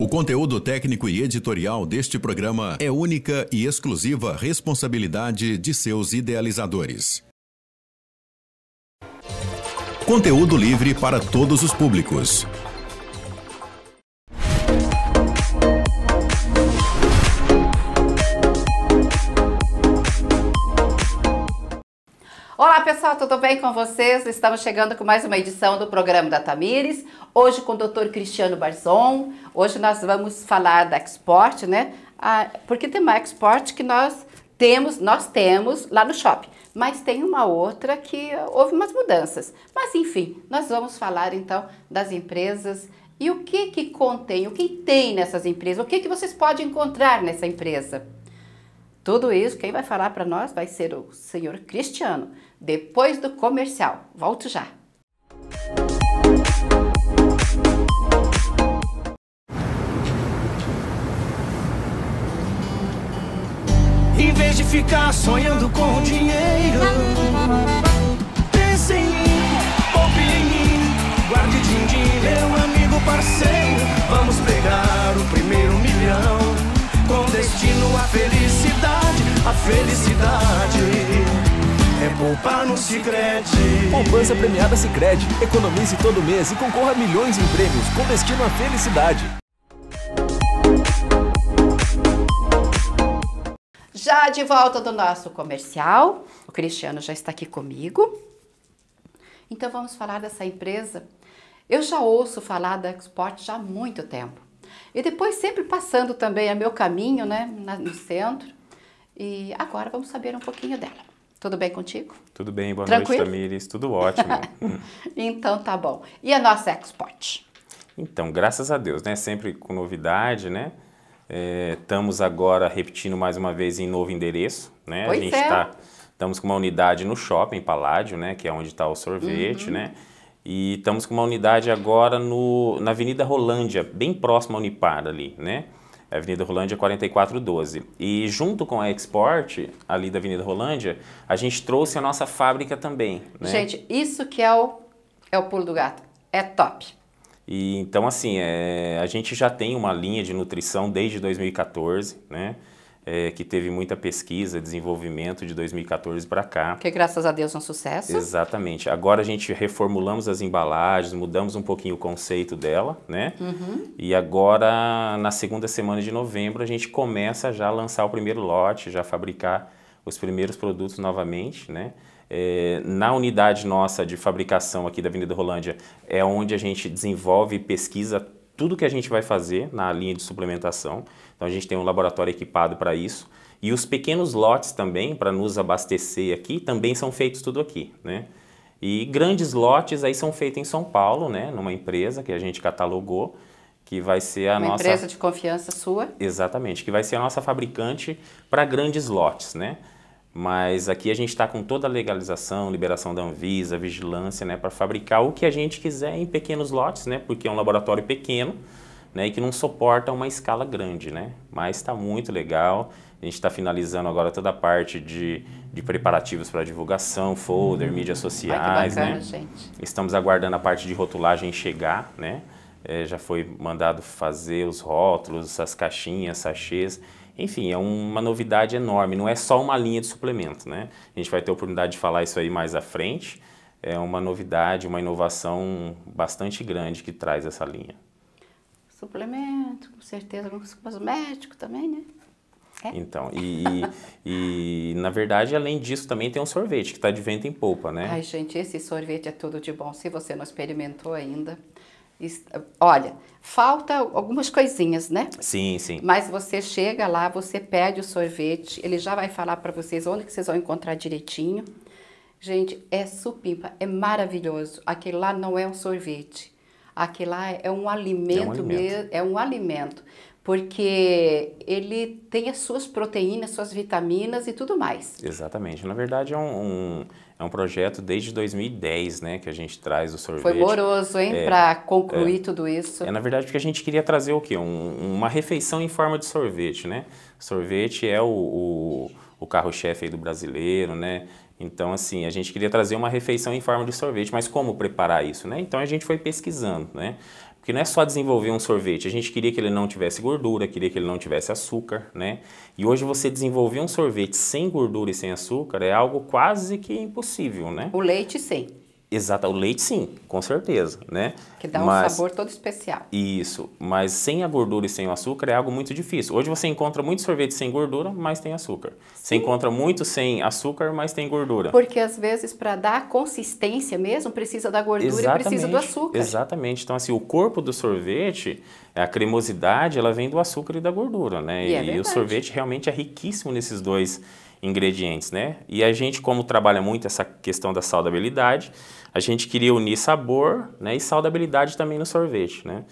O conteúdo técnico e editorial deste programa é única e exclusiva responsabilidade de seus idealizadores. Conteúdo livre para todos os públicos. Olá pessoal, tudo bem com vocês? Estamos chegando com mais uma edição do programa da Tamires, hoje com o Dr. Cristiano Barzon. Hoje nós vamos falar da Export, né? Ah, porque tem uma Export que nós temos, nós temos lá no shopping, mas tem uma outra que houve umas mudanças. Mas enfim, nós vamos falar então das empresas e o que que contém, o que tem nessas empresas, o que que vocês podem encontrar nessa empresa. Tudo isso, quem vai falar para nós vai ser o senhor Cristiano depois do comercial. Volto já! Em vez de ficar sonhando com dinheiro, pense em mim, poupe em mim, guarde din-din, meu amigo parceiro. Vamos pegar o primeiro milhão, com destino à felicidade, à felicidade. É poupar no Sicredi. Poupança premiada Sicredi. Economize todo mês e concorra a milhões em prêmios com destino à felicidade. Já de volta do nosso comercial, o Cristiano já está aqui comigo. Então vamos falar dessa empresa. Eu já ouço falar da Export já há muito tempo. E depois sempre passando também a meu caminho, né, no centro. E agora vamos saber um pouquinho dela. Tudo bem contigo? Tudo bem, boa Tranquilo? noite, Tamires. Tudo ótimo. então tá bom. E a nossa Export? Então, graças a Deus, né? Sempre com novidade, né? É, estamos agora repetindo mais uma vez em novo endereço, né? Pois a gente está é. estamos tá, com uma unidade no shopping Paládio, né? Que é onde está o sorvete, uhum. né? E estamos com uma unidade agora no, na Avenida Rolândia, bem próximo à Unipar ali, né? Avenida Rolândia 4412. E junto com a Export, ali da Avenida Rolândia, a gente trouxe a nossa fábrica também. Né? Gente, isso que é o, é o pulo do gato. É top. E, então, assim, é, a gente já tem uma linha de nutrição desde 2014, né? é, que teve muita pesquisa, desenvolvimento de 2014 para cá. Que graças a Deus é um sucesso. Exatamente. Agora a gente reformulamos as embalagens, mudamos um pouquinho o conceito dela, né? Uhum. E agora, na segunda semana de novembro, a gente começa já a lançar o primeiro lote, já fabricar os primeiros produtos novamente, né? É, na unidade nossa de fabricação aqui da Avenida Rolândia é onde a gente desenvolve pesquisa tudo que a gente vai fazer na linha de suplementação. Então a gente tem um laboratório equipado para isso. E os pequenos lotes também, para nos abastecer aqui, também são feitos tudo aqui, né? E grandes lotes aí são feitos em São Paulo, né? Numa empresa que a gente catalogou, que vai ser a Uma nossa... empresa de confiança sua? Exatamente, que vai ser a nossa fabricante para grandes lotes, né? Mas aqui a gente está com toda a legalização, liberação da Anvisa, vigilância, né, para fabricar o que a gente quiser em pequenos lotes, né, porque é um laboratório pequeno, né, e que não suporta uma escala grande, né. Mas está muito legal. A gente está finalizando agora toda a parte de, de preparativos para divulgação, folder, hum. mídias sociais, Ai, que bacana, né. Gente. Estamos aguardando a parte de rotulagem chegar, né. É, já foi mandado fazer os rótulos, as caixinhas, sachês. Enfim, é uma novidade enorme, não é só uma linha de suplemento, né? A gente vai ter a oportunidade de falar isso aí mais à frente. É uma novidade, uma inovação bastante grande que traz essa linha. Suplemento, com certeza, cosmético também, né? É. Então, e, e, e, na verdade, além disso, também tem um sorvete que está de vento em polpa, né? Ai, gente, esse sorvete é tudo de bom. Se você não experimentou ainda, olha, Falta algumas coisinhas, né? Sim, sim. Mas você chega lá, você pede o sorvete, ele já vai falar para vocês onde que vocês vão encontrar direitinho. Gente, é supimpa, é maravilhoso. Aquele lá não é um sorvete. Aquele lá é um alimento, é um mesmo, é um alimento, porque ele tem as suas proteínas, suas vitaminas e tudo mais. Exatamente. Na verdade, é um, um é um projeto desde 2010, né, que a gente traz o sorvete. Foi moroso, hein, é, para concluir é, tudo isso. É, na verdade, porque a gente queria trazer o quê? Um, uma refeição em forma de sorvete, né? Sorvete é o, o, o carro-chefe do brasileiro, né? Então, assim, a gente queria trazer uma refeição em forma de sorvete, mas como preparar isso, né? Então, a gente foi pesquisando, né? Porque não é só desenvolver um sorvete. A gente queria que ele não tivesse gordura, queria que ele não tivesse açúcar, né? E hoje você desenvolver um sorvete sem gordura e sem açúcar é algo quase que impossível, né? O leite sim. Exato, o leite sim, com certeza, né? Que dá mas, um sabor todo especial. Isso, mas sem a gordura e sem o açúcar é algo muito difícil. Hoje você encontra muito sorvete sem gordura, mas tem açúcar. Sim. Você encontra muito sem açúcar, mas tem gordura. Porque às vezes para dar consistência mesmo, precisa da gordura exatamente, e precisa do açúcar. Exatamente. Então assim, o corpo do sorvete, a cremosidade, ela vem do açúcar e da gordura, né? E, e, é e o sorvete realmente é riquíssimo nesses dois ingredientes, né? E a gente, como trabalha muito essa questão da saudabilidade, a gente queria unir sabor né, e saudabilidade também no sorvete, né?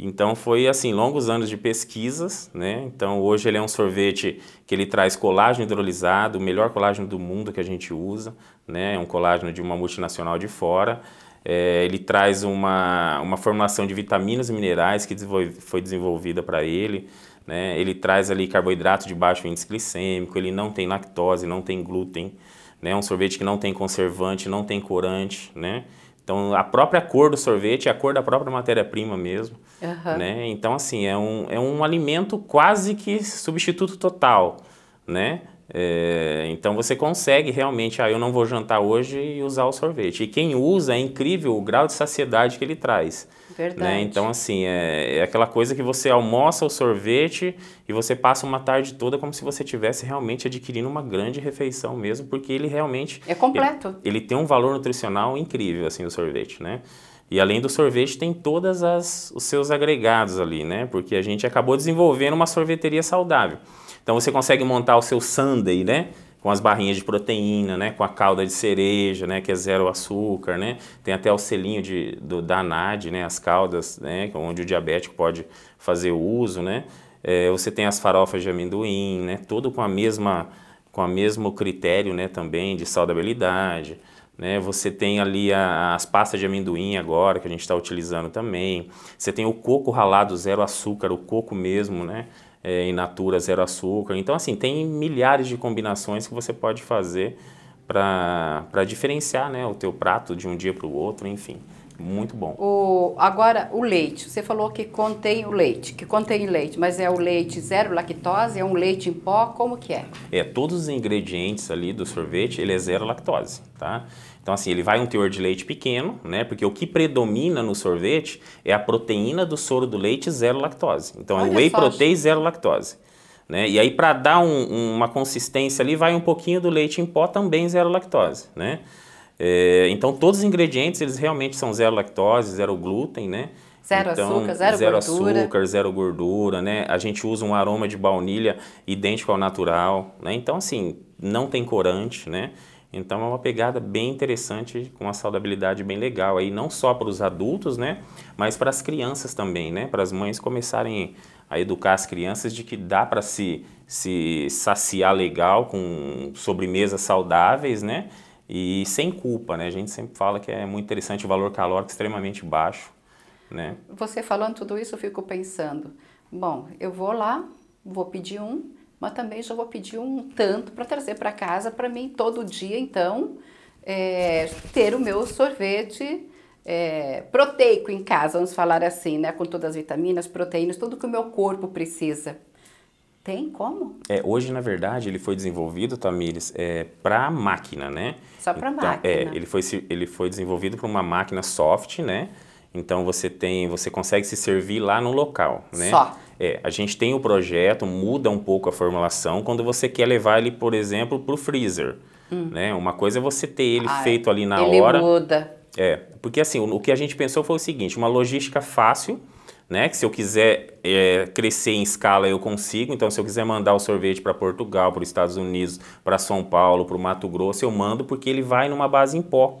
Então foi assim, longos anos de pesquisas, né? Então hoje ele é um sorvete que ele traz colágeno hidrolisado, o melhor colágeno do mundo que a gente usa, né? É um colágeno de uma multinacional de fora. É, ele traz uma, uma formulação de vitaminas e minerais que foi desenvolvida para ele. Né? Ele traz ali carboidrato de baixo índice glicêmico, ele não tem lactose, não tem glúten né? Um sorvete que não tem conservante, não tem corante, né? Então, a própria cor do sorvete é a cor da própria matéria-prima mesmo, uhum. né? Então, assim, é um, é um alimento quase que substituto total, né? É, então, você consegue realmente, ah, eu não vou jantar hoje e usar o sorvete. E quem usa, é incrível o grau de saciedade que ele traz. Verdade. Né? Então, assim, é, é aquela coisa que você almoça o sorvete e você passa uma tarde toda como se você estivesse realmente adquirindo uma grande refeição mesmo, porque ele realmente... É completo. Ele, ele tem um valor nutricional incrível, assim, o sorvete, né? E além do sorvete, tem todas as os seus agregados ali, né? Porque a gente acabou desenvolvendo uma sorveteria saudável. Então você consegue montar o seu sundae, né? com as barrinhas de proteína, né? Com a calda de cereja, né? Que é zero açúcar, né? Tem até o selinho de, do, da NAD, né? As caldas, né? Onde o diabético pode fazer uso, né? É, você tem as farofas de amendoim, né? Todo com a mesma com o mesmo critério, né? Também de saudabilidade. Né, você tem ali a, as pastas de amendoim agora que a gente está utilizando também. Você tem o coco ralado zero açúcar, o coco mesmo, né? é, in natura, zero açúcar. Então, assim, tem milhares de combinações que você pode fazer para diferenciar né, o teu prato de um dia para o outro, enfim. Muito bom. O, agora, o leite. Você falou que contém o leite, que contém leite, mas é o leite zero lactose? É um leite em pó? Como que é? É, todos os ingredientes ali do sorvete, ele é zero lactose, tá? Então, assim, ele vai um teor de leite pequeno, né? Porque o que predomina no sorvete é a proteína do soro do leite zero lactose. Então, é Olha é whey protein zero lactose. Né? E aí, para dar um, uma consistência ali, vai um pouquinho do leite em pó também zero lactose, né? É, então, todos os ingredientes, eles realmente são zero lactose, zero glúten, né? Zero então, açúcar, zero, zero gordura. açúcar, zero gordura, né? A gente usa um aroma de baunilha idêntico ao natural, né? Então, assim, não tem corante, né? Então é uma pegada bem interessante, com uma saudabilidade bem legal aí, não só para os adultos, né, mas para as crianças também, né, para as mães começarem a educar as crianças de que dá para se, se saciar legal com sobremesas saudáveis, né, e sem culpa, né, a gente sempre fala que é muito interessante o valor calórico extremamente baixo, né. Você falando tudo isso, eu fico pensando, bom, eu vou lá, vou pedir um, mas também já vou pedir um tanto para trazer para casa para mim todo dia, então, é, ter o meu sorvete é, proteico em casa, vamos falar assim, né? Com todas as vitaminas, proteínas, tudo que o meu corpo precisa. Tem como? É, hoje, na verdade, ele foi desenvolvido, Tamires, é, para máquina, né? Só para então, é, máquina. É, ele foi, ele foi desenvolvido para uma máquina soft, né? Então você tem, você consegue se servir lá no local, né? Só. É, a gente tem o projeto, muda um pouco a formulação quando você quer levar ele, por exemplo, para o freezer. Hum. Né? Uma coisa é você ter ele ah, é. feito ali na ele hora. Ele muda. É, porque assim, o, o, que a gente pensou foi o seguinte, uma logística fácil, né? Que se eu quiser é, crescer em escala, eu consigo. Então, se eu quiser mandar o sorvete para Portugal, para os Estados Unidos, para São Paulo, para o Mato Grosso, eu mando porque ele vai numa base em pó.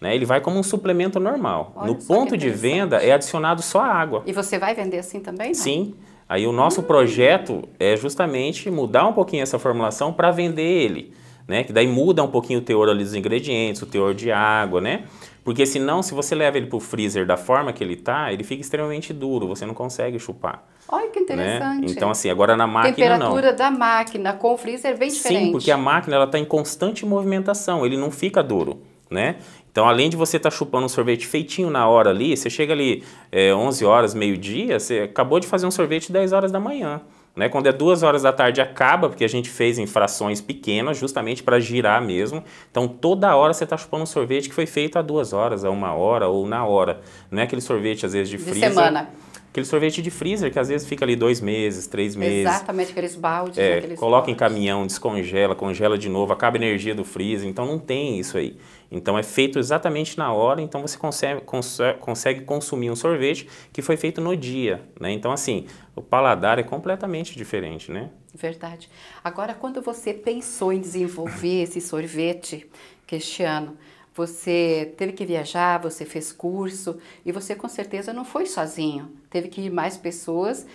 Né? Ele vai como um suplemento normal. Olha no ponto de venda é adicionado só a água. E você vai vender assim também? Não? Sim. Aí o nosso projeto é justamente mudar um pouquinho essa formulação para vender ele, né? Que daí muda um pouquinho o teor ali dos ingredientes, o teor de água, né? Porque senão, se você leva ele para o freezer da forma que ele tá, ele fica extremamente duro, você não consegue chupar. Olha que né? interessante. Né? Então assim, agora na máquina Temperatura não. Temperatura da máquina com o freezer é bem diferente. Sim, porque a máquina ela está em constante movimentação, ele não fica duro. Né? Então, além de você estar tá chupando um sorvete feitinho na hora ali, você chega ali é, 11 horas, meio-dia, você acabou de fazer um sorvete 10 horas da manhã. Né? Quando é duas horas da tarde acaba, porque a gente fez em frações pequenas, justamente para girar mesmo. Então toda hora você está chupando um sorvete que foi feito a duas horas, a uma hora ou na hora. Não é aquele sorvete às vezes de, de freezer. semana. Aquele sorvete de freezer que às vezes fica ali dois meses, três meses. Exatamente, aqueles baldes. É, aqueles coloca baldes. em caminhão, descongela, congela de novo, acaba a energia do freezer. Então não tem isso aí. Então é feito exatamente na hora, então você consegue, cons consegue consumir um sorvete que foi feito no dia. Né? Então assim, o paladar é completamente diferente, né? Verdade. Agora, quando você pensou em desenvolver esse sorvete, Cristiano? Você teve que viajar, você fez curso e você com certeza não foi sozinho. Teve que ir mais pessoas,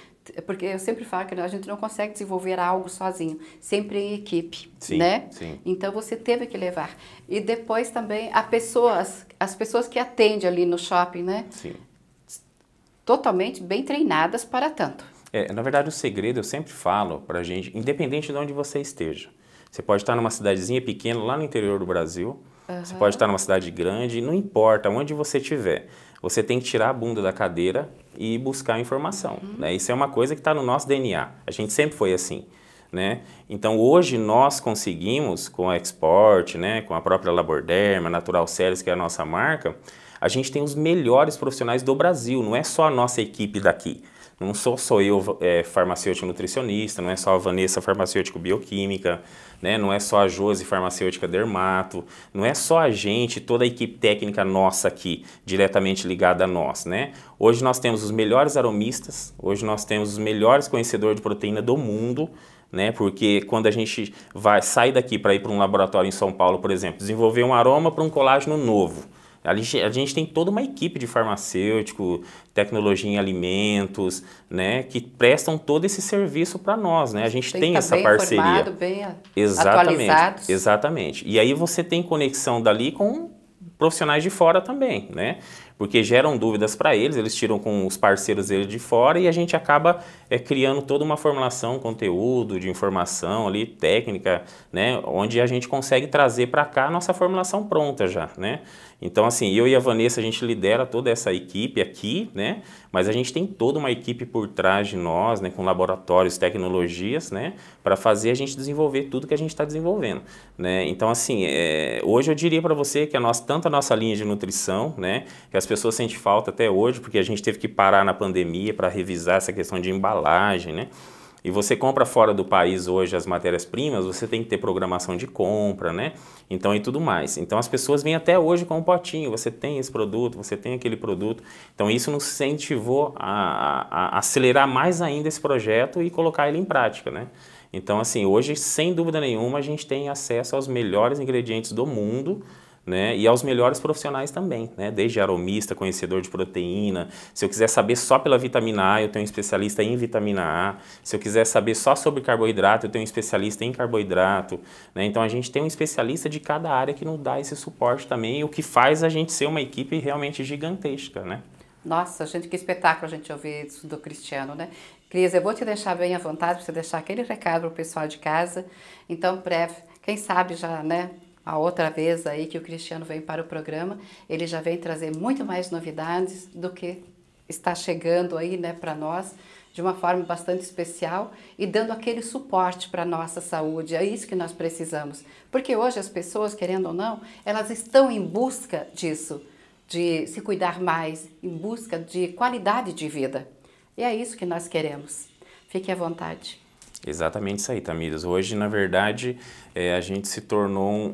porque eu sempre falo que a gente não consegue desenvolver algo sozinho, sempre em equipe, sim, né? Sim. Então você teve que levar. E depois também a pessoas, as pessoas que atendem ali no shopping, né? Sim. Totalmente bem treinadas para tanto. É, na verdade, o segredo eu sempre falo para gente, independente de onde você esteja. Você pode estar numa cidadezinha pequena lá no interior do Brasil, Uhum. Você pode estar numa cidade grande, não importa onde você estiver. Você tem que tirar a bunda da cadeira e buscar informação. Uhum. Né? Isso é uma coisa que está no nosso DNA. A gente sempre foi assim. Né? Então hoje nós conseguimos, com a Export, né, com a própria Laborderma, Natural Series, que é a nossa marca, a gente tem os melhores profissionais do Brasil, não é só a nossa equipe daqui. Não sou só eu é, farmacêutico nutricionista, não é só a Vanessa farmacêutico bioquímica, né? não é só a Josi farmacêutica dermato, não é só a gente, toda a equipe técnica nossa aqui, diretamente ligada a nós. Né? Hoje nós temos os melhores aromistas, hoje nós temos os melhores conhecedores de proteína do mundo, né? Porque quando a gente vai sai daqui para ir para um laboratório em São Paulo, por exemplo, desenvolver um aroma para um colágeno novo, a gente, a gente tem toda uma equipe de farmacêutico, tecnologia em alimentos, né, que prestam todo esse serviço para nós, né? A gente tem, tem tá essa bem parceria. Formado, bem exatamente, atualizados. exatamente. E aí você tem conexão dali com profissionais de fora também, né? porque geram dúvidas para eles, eles tiram com os parceiros dele de fora e a gente acaba é, criando toda uma formulação, conteúdo de informação ali, técnica, né, onde a gente consegue trazer para cá a nossa formulação pronta já, né. Então, assim, eu e a Vanessa, a gente lidera toda essa equipe aqui, né, mas a gente tem toda uma equipe por trás de nós, né, com laboratórios, tecnologias, né, para fazer a gente desenvolver tudo que a gente está desenvolvendo, né. Então, assim, é, hoje eu diria para você que a nossa, tanto a nossa linha de nutrição, né, que as as pessoas sentem falta até hoje, porque a gente teve que parar na pandemia para revisar essa questão de embalagem, né? E você compra fora do país hoje as matérias-primas, você tem que ter programação de compra, né? Então e tudo mais. Então as pessoas vêm até hoje com um potinho, você tem esse produto, você tem aquele produto. Então isso nos incentivou a, a, a acelerar mais ainda esse projeto e colocar ele em prática, né? Então assim, hoje sem dúvida nenhuma a gente tem acesso aos melhores ingredientes do mundo, né? E aos melhores profissionais também, né? Desde aromista, conhecedor de proteína. Se eu quiser saber só pela vitamina A, eu tenho um especialista em vitamina A. Se eu quiser saber só sobre carboidrato, eu tenho um especialista em carboidrato. Né? Então a gente tem um especialista de cada área que nos dá esse suporte também, o que faz a gente ser uma equipe realmente gigantesca, né? Nossa, gente, que espetáculo a gente ouvir isso do Cristiano, né? Cris, eu vou te deixar bem à vontade para você deixar aquele recado para o pessoal de casa. Então, breve, quem sabe já, né? a outra vez aí que o Cristiano vem para o programa, ele já vem trazer muito mais novidades do que está chegando aí, né, para nós de uma forma bastante especial e dando aquele suporte para a nossa saúde. É isso que nós precisamos. Porque hoje as pessoas, querendo ou não, elas estão em busca disso, de se cuidar mais, em busca de qualidade de vida. E é isso que nós queremos. Fique à vontade. Exatamente isso aí, Tamires. Hoje, na verdade, é, a gente se tornou um,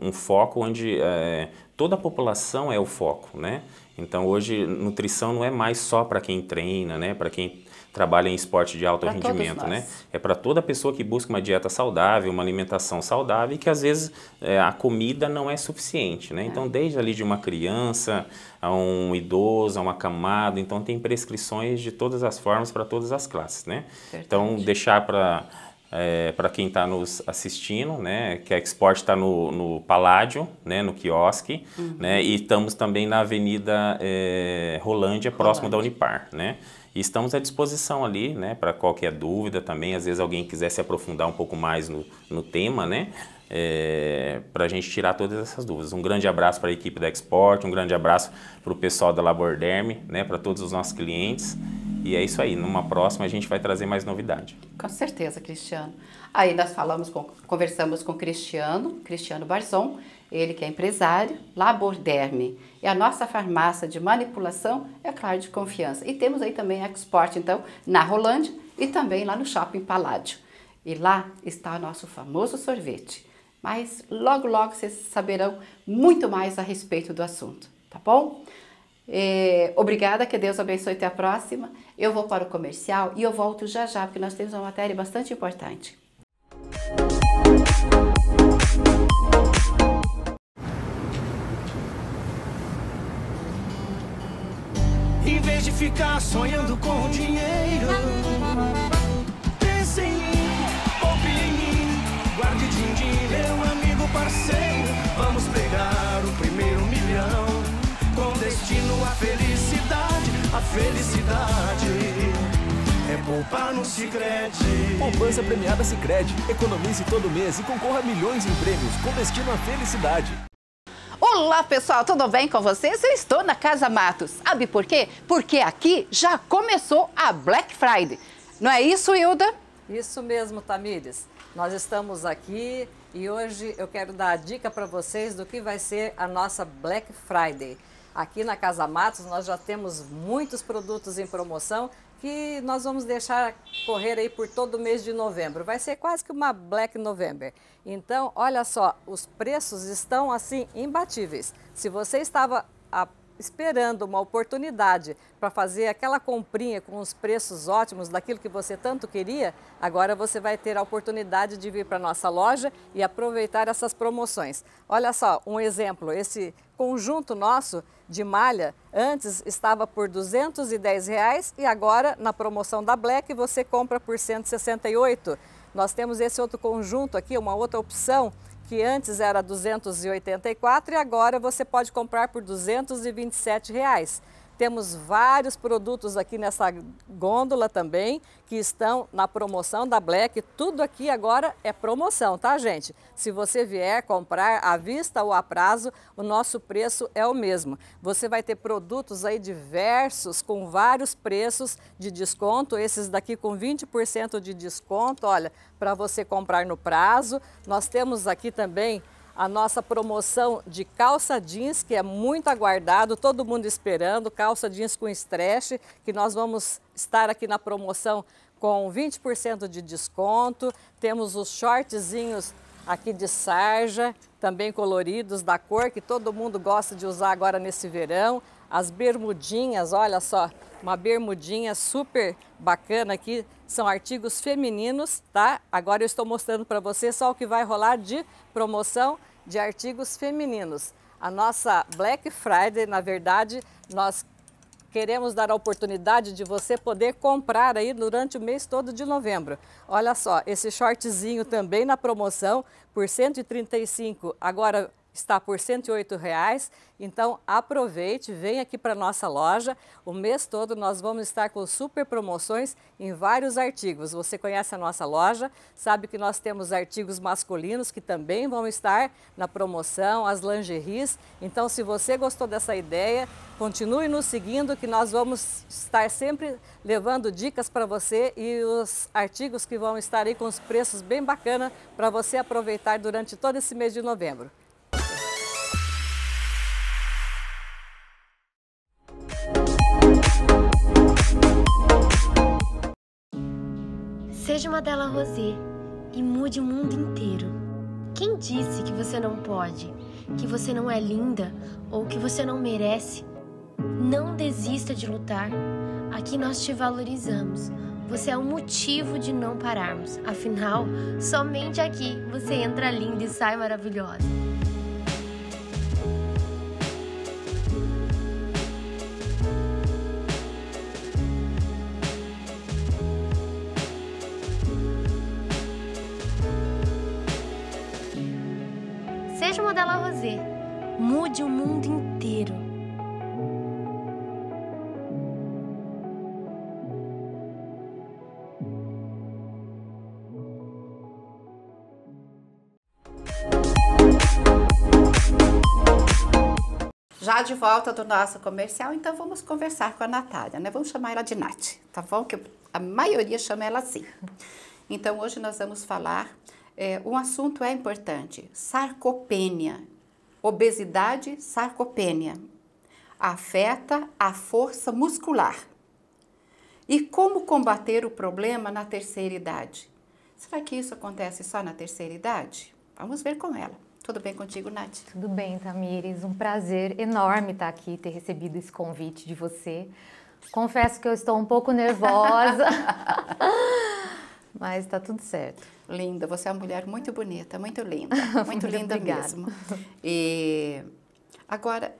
um, um foco onde é, toda a população é o foco, né? Então, hoje, nutrição não é mais só para quem treina, né? Para quem trabalha em esporte de alto pra rendimento, né? É para toda pessoa que busca uma dieta saudável, uma alimentação saudável e que às vezes é, a comida não é suficiente, né? É. Então, desde ali de uma criança a um idoso, a uma camada, então tem prescrições de todas as formas para todas as classes, né? Verdade. Então, deixar para é, para quem está nos assistindo, né, que a Export está no, no Paládio, né, no quiosque, uhum. né, e estamos também na Avenida é, Rolândia, Rolândia, próximo da Unipar, né. E estamos à disposição ali, né, para qualquer dúvida também. Às vezes alguém quiser se aprofundar um pouco mais no, no tema, né, é, eh, para a gente tirar todas essas dúvidas. Um grande abraço para a equipe da Export, um grande abraço para o pessoal da Laborderme, né, para todos os nossos clientes. E é isso aí, numa próxima a gente vai trazer mais novidade. Com certeza, Cristiano. Aí nós falamos, com, conversamos com o Cristiano, Cristiano Barzon, ele que é empresário, Laborderme. E a nossa farmácia de manipulação é claro de confiança. E temos aí também export, então, na Rolândia e também lá no Shopping Paládio. E lá está o nosso famoso sorvete. Mas logo, logo vocês saberão muito mais a respeito do assunto, tá bom? É, obrigada, que Deus abençoe. Até a próxima. Eu vou para o comercial e eu volto já já, porque nós temos uma matéria bastante importante. ficar sonhando com dinheiro. Pense em mim, poupe em mim, guarde din-din, meu amigo parceiro. Vamos pegar o primeiro milhão, com destino à felicidade, a felicidade. É poupar no Sicredi. Poupança premiada Sicredi. Economize todo mês e concorra a milhões em prêmios com destino à felicidade. Olá pessoal, tudo bem com vocês? Eu estou na Casa Matos. Sabe por quê? Porque aqui já começou a Black Friday. Não é isso, Hilda? Isso mesmo, Tamires. Nós estamos aqui e hoje eu quero dar a dica para vocês do que vai ser a nossa Black Friday. Aqui na Casa Matos nós já temos muitos produtos em promoção que nós vamos deixar correr aí por todo o mês de novembro. Vai ser quase que uma Black November. Então, olha só, os preços estão assim imbatíveis. Se você estava a esperando uma oportunidade para fazer aquela comprinha com os preços ótimos daquilo que você tanto queria, agora você vai ter a oportunidade de vir para nossa loja e aproveitar essas promoções. Olha só, um exemplo, esse conjunto nosso de malha antes estava por R$ 210 reais, e agora na promoção da Black você compra por R$ 168. Nós temos esse outro conjunto aqui, uma outra opção que antes era 284 e agora você pode comprar por 227 reais. Temos vários produtos aqui nessa gôndola também, que estão na promoção da Black. Tudo aqui agora é promoção, tá, gente? Se você vier comprar à vista ou a prazo, o nosso preço é o mesmo. Você vai ter produtos aí diversos, com vários preços de desconto. Esses daqui com 20% de desconto, olha, para você comprar no prazo. Nós temos aqui também a nossa promoção de calça jeans, que é muito aguardado, todo mundo esperando, calça jeans com stretch, que nós vamos estar aqui na promoção com 20% de desconto. Temos os shortzinhos aqui de sarja, também coloridos, da cor que todo mundo gosta de usar agora nesse verão. As bermudinhas, olha só, uma bermudinha super bacana aqui. São artigos femininos, tá? Agora eu estou mostrando para você só o que vai rolar de promoção de artigos femininos. A nossa Black Friday, na verdade, nós queremos dar a oportunidade de você poder comprar aí durante o mês todo de novembro. Olha só, esse shortzinho também na promoção por 135, agora está por R$ 108,00. Então, aproveite, vem aqui para a nossa loja. O mês todo nós vamos estar com super promoções em vários artigos. Você conhece a nossa loja, sabe que nós temos artigos masculinos que também vão estar na promoção, as lingeries. Então, se você gostou dessa ideia, continue nos seguindo que nós vamos estar sempre levando dicas para você e os artigos que vão estar aí com os preços bem bacana para você aproveitar durante todo esse mês de novembro. Seja uma Della Rosé e mude o mundo inteiro. Quem disse que você não pode, que você não é linda ou que você não merece? Não desista de lutar. Aqui nós te valorizamos. Você é o motivo de não pararmos. Afinal, somente aqui você entra linda e sai maravilhosa. mude o mundo inteiro. Já de volta do nosso comercial, então vamos conversar com a Natália, né? Vamos chamar ela de Nath, tá bom? Que a maioria chama ela assim. Então hoje nós vamos falar, é, um assunto é importante, sarcopenia obesidade sarcopênia. Afeta a força muscular. E como combater o problema na terceira idade? Será que isso acontece só na terceira idade? Vamos ver com ela. Tudo bem contigo, Nath? Tudo bem, Tamires. Um prazer enorme estar tá aqui, ter recebido esse convite de você. Confesso que eu estou um pouco nervosa. Mas está tudo certo. Linda, você é uma mulher muito bonita, muito linda, muito, muito linda obrigada. mesmo. E agora,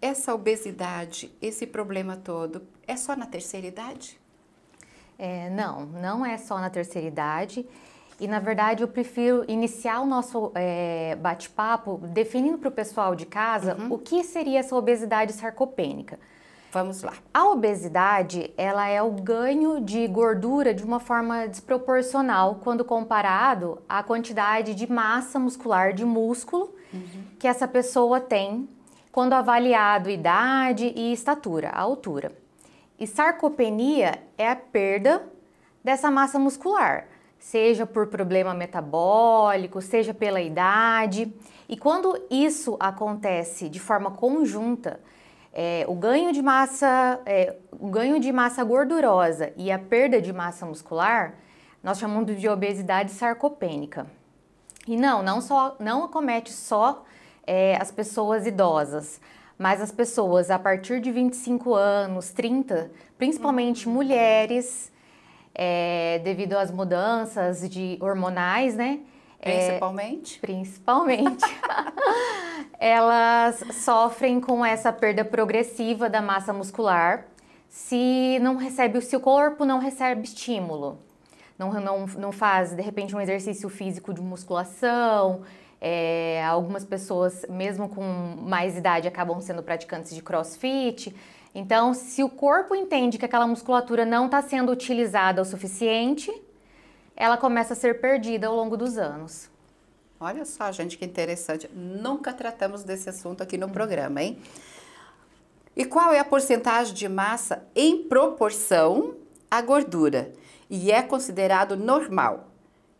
essa obesidade, esse problema todo, é só na terceira idade? É, não, não é só na terceira idade. E na verdade eu prefiro iniciar o nosso é, bate-papo definindo para o pessoal de casa uhum. o que seria essa obesidade sarcopênica. Vamos lá. A obesidade, ela é o ganho de gordura de uma forma desproporcional quando comparado à quantidade de massa muscular de músculo uhum. que essa pessoa tem quando avaliado idade e estatura, a altura. E sarcopenia é a perda dessa massa muscular, seja por problema metabólico, seja pela idade. E quando isso acontece de forma conjunta, é, o ganho de massa, é, o ganho de massa gordurosa e a perda de massa muscular, nós chamamos de obesidade sarcopênica. E não, não só não acomete só é, as pessoas idosas, mas as pessoas a partir de 25 anos, 30, principalmente uhum. mulheres, é, devido às mudanças de hormonais, né? Principalmente? É, principalmente. elas sofrem com essa perda progressiva da massa muscular se não recebe, se o corpo não recebe estímulo. Não, não, não faz, de repente, um exercício físico de musculação. É, algumas pessoas, mesmo com mais idade, acabam sendo praticantes de crossfit. Então, se o corpo entende que aquela musculatura não está sendo utilizada o suficiente, ela começa a ser perdida ao longo dos anos. Olha só, gente, que interessante. Nunca tratamos desse assunto aqui no programa, hein? E qual é a porcentagem de massa em proporção à gordura? E é considerado normal,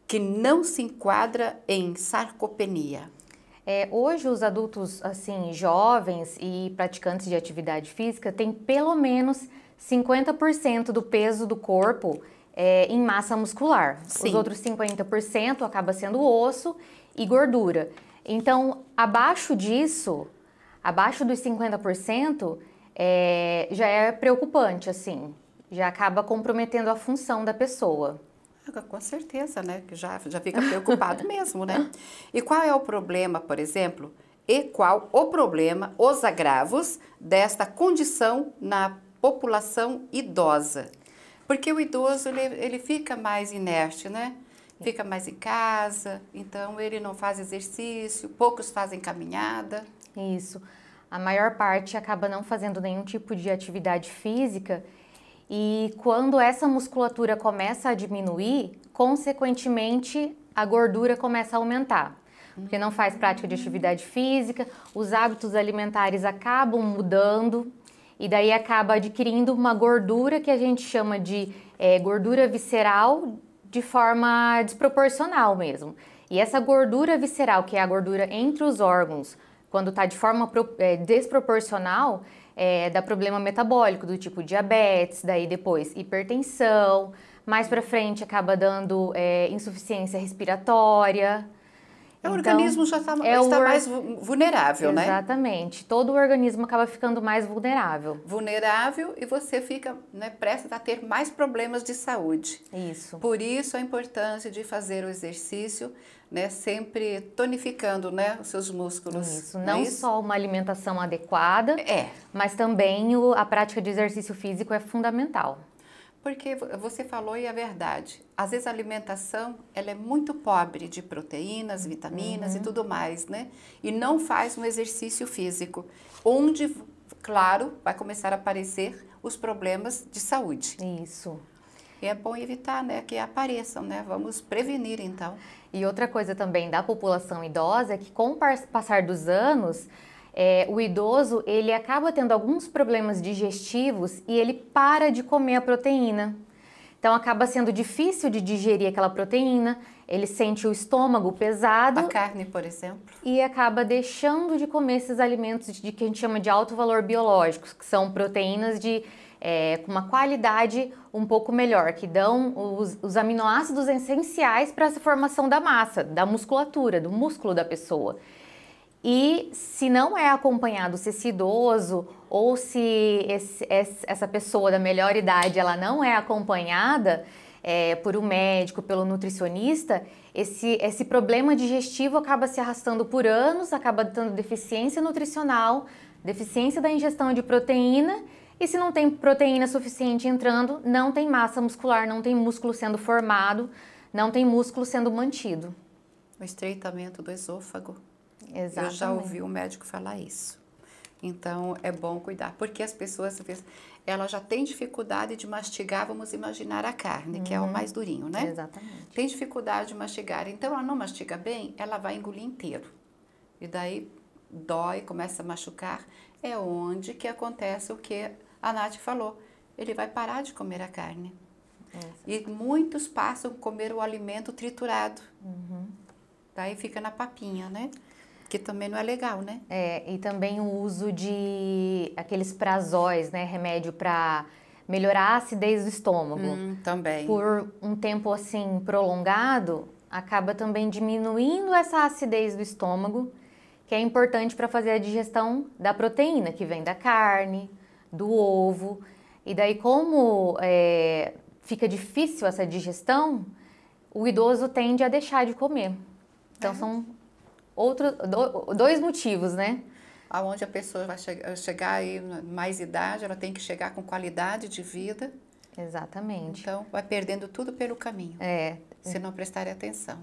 que não se enquadra em sarcopenia. É, hoje, os adultos assim jovens e praticantes de atividade física têm pelo menos 50% do peso do corpo é, em massa muscular. Sim. Os outros 50% acaba sendo osso e gordura. Então, abaixo disso, abaixo dos 50%, é, já é preocupante, assim. Já acaba comprometendo a função da pessoa. Ah, com certeza, né? Já, já fica preocupado mesmo, né? E qual é o problema, por exemplo? E qual o problema, os agravos desta condição na população idosa? Porque o idoso, ele, ele fica mais inerte, né? Fica mais em casa, então ele não faz exercício, poucos fazem caminhada. Isso. A maior parte acaba não fazendo nenhum tipo de atividade física e quando essa musculatura começa a diminuir, consequentemente a gordura começa a aumentar. Porque não faz prática de atividade física, os hábitos alimentares acabam mudando, e daí acaba adquirindo uma gordura que a gente chama de é, gordura visceral de forma desproporcional mesmo. E essa gordura visceral, que é a gordura entre os órgãos, quando está de forma é, desproporcional, é, dá problema metabólico, do tipo diabetes, daí depois hipertensão, mais para frente acaba dando é, insuficiência respiratória, o então, organismo já tá é está mais vulnerável, Exatamente. né? Exatamente. Todo o organismo acaba ficando mais vulnerável. Vulnerável e você fica né, prestes a ter mais problemas de saúde. Isso. Por isso a importância de fazer o exercício, né, sempre tonificando né, os seus músculos. Isso, não, não é isso? só uma alimentação adequada, é. mas também o, a prática de exercício físico é fundamental porque você falou e é verdade. Às vezes a alimentação ela é muito pobre de proteínas, vitaminas uhum. e tudo mais, né? E não faz um exercício físico, onde, claro, vai começar a aparecer os problemas de saúde. Isso. E é bom evitar, né, que apareçam, né? Vamos prevenir então. E outra coisa também da população idosa é que com o passar dos anos, é, o idoso ele acaba tendo alguns problemas digestivos e ele para de comer a proteína. Então acaba sendo difícil de digerir aquela proteína, ele sente o estômago pesado. A carne, por exemplo. E acaba deixando de comer esses alimentos de que a gente chama de alto valor biológicos, que são proteínas de é, com uma qualidade um pouco melhor, que dão os, os aminoácidos essenciais para essa formação da massa, da musculatura, do músculo da pessoa. E se não é acompanhado, se esse idoso ou se esse, essa pessoa da melhor idade ela não é acompanhada é, por um médico, pelo nutricionista, esse, esse problema digestivo acaba se arrastando por anos, acaba dando deficiência nutricional, deficiência da ingestão de proteína e se não tem proteína suficiente entrando, não tem massa muscular, não tem músculo sendo formado, não tem músculo sendo mantido. O estreitamento do esôfago. Exatamente. Eu já ouvi o médico falar isso. Então é bom cuidar, porque as pessoas às vezes ela já tem dificuldade de mastigar, vamos imaginar a carne, uhum. que é o uhum. mais durinho, né? Exatamente. Tem dificuldade de mastigar. Então ela não mastiga bem, ela vai engolir inteiro. E daí dói, começa a machucar, é onde que acontece o que a Nath falou. Ele vai parar de comer a carne. Exatamente. E muitos passam a comer o alimento triturado. Uhum. Daí fica na papinha, né? Que também não é legal, né? É, e também o uso de aqueles prazóis, né? Remédio para melhorar a acidez do estômago. Hum, também. Por um tempo assim prolongado, acaba também diminuindo essa acidez do estômago, que é importante para fazer a digestão da proteína que vem da carne, do ovo. E daí, como é, fica difícil essa digestão, o idoso tende a deixar de comer. Então, é. são outro, do, dois motivos, né? Aonde a pessoa vai che eh, chegar aí mais idade, ela tem que chegar com qualidade de vida. Exatamente. Então, vai perdendo tudo pelo caminho. É. Se não prestar atenção.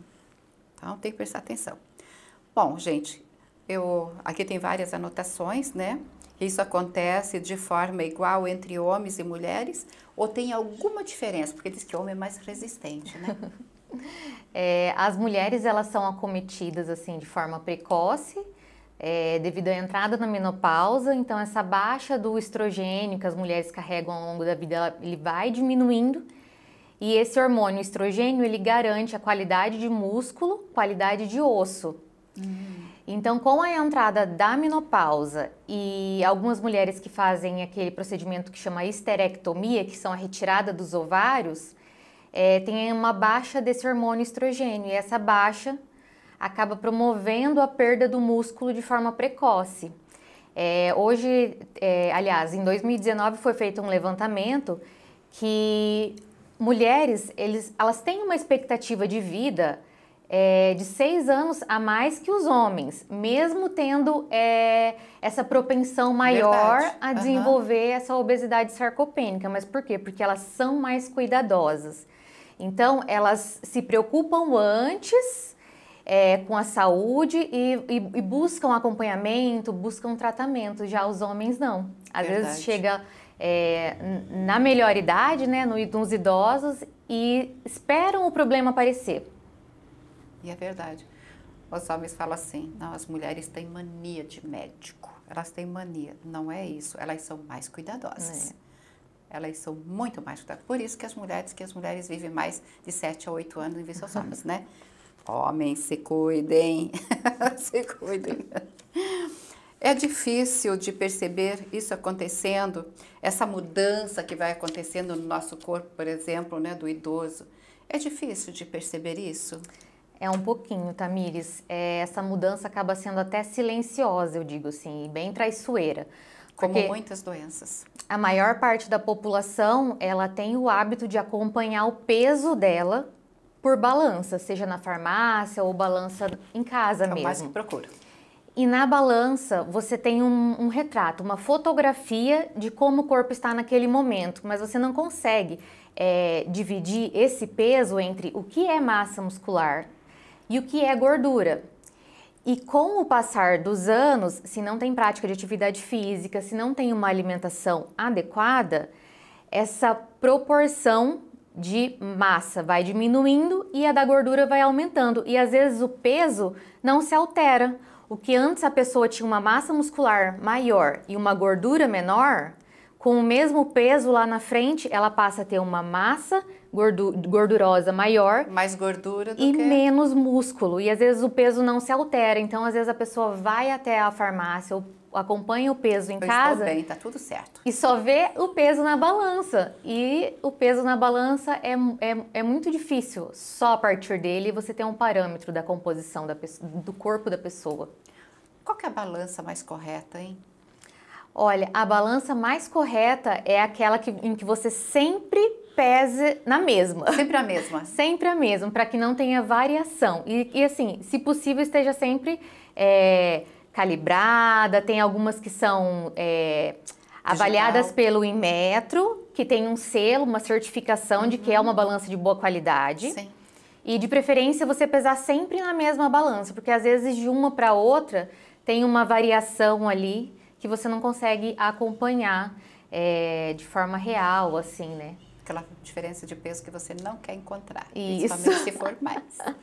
Então, tem que prestar atenção. Bom, gente, eu aqui tem várias anotações, né? Isso acontece de forma igual entre homens e mulheres ou tem alguma diferença? Porque diz que homem é mais resistente, né? É, as mulheres elas são acometidas assim de forma precoce é, devido à entrada na menopausa, então essa baixa do estrogênio que as mulheres carregam ao longo da vida ela, ele vai diminuindo e esse hormônio estrogênio ele garante a qualidade de músculo, qualidade de osso. Uhum. Então, com a entrada da menopausa e algumas mulheres que fazem aquele procedimento que chama esterectomia, que são a retirada dos ovários, é, tem uma baixa desse hormônio estrogênio, e essa baixa acaba promovendo a perda do músculo de forma precoce. É, hoje, é, aliás, em 2019 foi feito um levantamento que mulheres, eles, elas têm uma expectativa de vida é, de seis anos a mais que os homens, mesmo tendo é, essa propensão maior Verdade. a desenvolver uhum. essa obesidade sarcopênica. Mas por quê? Porque elas são mais cuidadosas. Então, elas se preocupam antes é, com a saúde e, e, e, buscam acompanhamento, buscam tratamento. Já os homens não. Às Verdade. vezes chega é, na melhor idade, né, nos idosos, e esperam o problema aparecer. E é verdade. Os homens falam assim: não, as mulheres têm mania de médico. Elas têm mania. Não é isso. Elas são mais cuidadosas. É elas são muito mais cuidadas. Por isso que as mulheres, que as mulheres vivem mais de 7 a 8 anos em seus homens, né? Homens, se cuidem, se cuidem. É difícil de perceber isso acontecendo, essa mudança que vai acontecendo no nosso corpo, por exemplo, né, do idoso. É difícil de perceber isso? É um pouquinho, Tamires. É, essa mudança acaba sendo até silenciosa, eu digo assim, e bem traiçoeira. Como Porque muitas doenças. A maior parte da população, ela tem o hábito de acompanhar o peso dela por balança, seja na farmácia ou balança em casa é mesmo. Mais que procura. E na balança você tem um, um, retrato, uma fotografia de como o corpo está naquele momento, mas você não consegue é, dividir esse peso entre o que é massa muscular e o que é gordura. E com o passar dos anos, se não tem prática de atividade física, se não tem uma alimentação adequada, essa proporção de massa vai diminuindo e a da gordura vai aumentando. E às vezes o peso não se altera. O que antes a pessoa tinha uma massa muscular maior e uma gordura menor, com o mesmo peso lá na frente, ela passa a ter uma massa gordurosa maior. Mais gordura do E que... menos músculo. E às vezes o peso não se altera. Então, às vezes a pessoa vai até a farmácia ou acompanha o peso em Eu casa. Estou bem, tá tudo certo. E só vê o peso na balança. E o peso na balança é, é, é muito difícil. Só a partir dele você tem um parâmetro da composição da, do corpo da pessoa. Qual que é a balança mais correta, hein? Olha, a balança mais correta é aquela que, em que você sempre pese na mesma. Sempre a mesma. sempre a mesma, para que não tenha variação. E, e, assim, se possível, esteja sempre é, calibrada. Tem algumas que são é, avaliadas pelo Inmetro, que tem um selo, uma certificação uhum. de que é uhum. uma balança de boa qualidade. Sim. E de preferência você pesar sempre na mesma balança, porque às vezes de uma para outra tem uma variação ali que você não consegue acompanhar é, de forma real, assim, né? aquela diferença de peso que você não quer encontrar. Isso. Principalmente se for mais.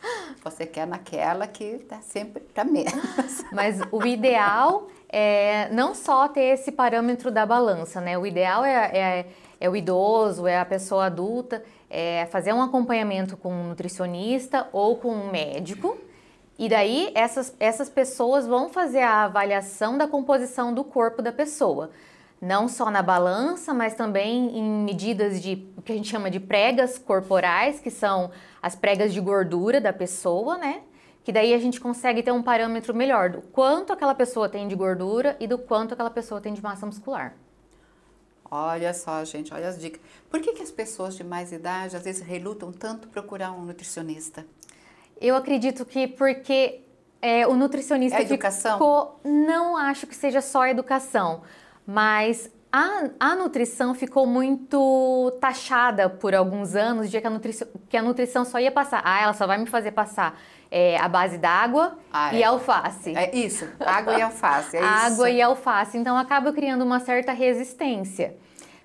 Você quer naquela que tá sempre para menos. Mas o ideal é não só ter esse parâmetro da balança, né? O ideal é, é, é o idoso, é a pessoa adulta, é fazer um acompanhamento com um nutricionista ou com um médico. E daí essas, essas pessoas vão fazer a avaliação da composição do corpo da pessoa não só na balança, mas também em medidas de o que a gente chama de pregas corporais, que são as pregas de gordura da pessoa, né? Que daí a gente consegue ter um parâmetro melhor do quanto aquela pessoa tem de gordura e do quanto aquela pessoa tem de massa muscular. Olha só, gente, olha as dicas. Por que, que as pessoas de mais idade às vezes relutam tanto procurar um nutricionista? Eu acredito que porque é, o nutricionista é educação? ficou. Não acho que seja só educação mas a, a, nutrição ficou muito taxada por alguns anos, de que a nutrição, que a nutrição só ia passar. Ah, ela só vai me fazer passar é, a base d'água ah, e é. alface. É isso, água e alface, é Água isso. e alface. Então acaba criando uma certa resistência.